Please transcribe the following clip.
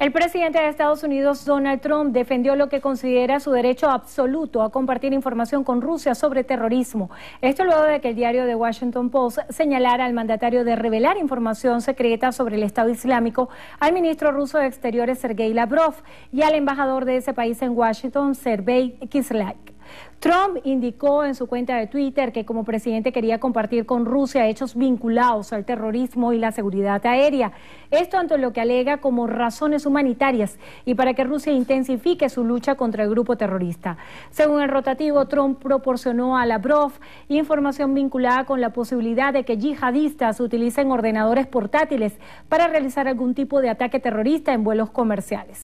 El presidente de Estados Unidos, Donald Trump, defendió lo que considera su derecho absoluto a compartir información con Rusia sobre terrorismo. Esto luego de que el diario The Washington Post señalara al mandatario de revelar información secreta sobre el Estado Islámico al ministro ruso de Exteriores, Sergei Lavrov, y al embajador de ese país en Washington, Sergei Kislyak. Trump indicó en su cuenta de Twitter que como presidente quería compartir con Rusia hechos vinculados al terrorismo y la seguridad aérea. Esto ante lo que alega como razones humanitarias y para que Rusia intensifique su lucha contra el grupo terrorista. Según el rotativo, Trump proporcionó a Lavrov información vinculada con la posibilidad de que yihadistas utilicen ordenadores portátiles para realizar algún tipo de ataque terrorista en vuelos comerciales.